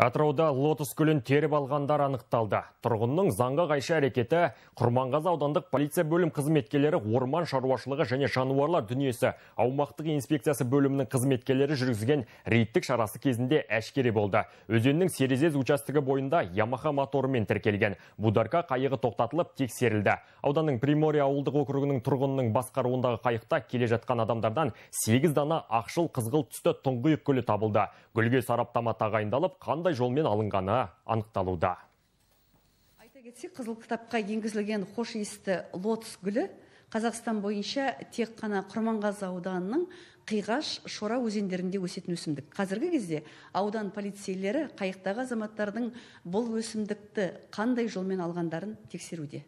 Атырауда лотос көлін теріп алғандар анықталды. Тұрғынның заңға қайшы әрекеті Құрманғазы аудандық полиция бөлім қызметкерлері орман шаруашылығы және жануарлар дүниесі аумақтық инспекциясы бөлімінің қызметкерлері жүргізген рейдтік шарасы кезінде әшкере болды. Өзеннің Серезез участігі бойында Ямаха моторымен тіркелген. Бударка қайығы тоқтатылып тексерілді. Ауданның Примория ауылдық округінің тұрғынының басқаруындағы қайықта келе жатқан адамдардан 8 дана ақшыл қызғылт түсті тұңғиық гүлі табылды. Гүлге сараптама тағайындалып, қандай қандай жолмен алынғаны анықталуда айта кетсек қызыл кітапқа енгізілген хош иісті лотос гүлі қазақстан бойынша тек қана құрманғазы ауданының қиғаш шора өзендерінде өсетін өсімдік қазіргі кезде аудан полицейлері қайықтағы азаматтардың бұл өсімдікті қандай жолмен алғандарын тексеруде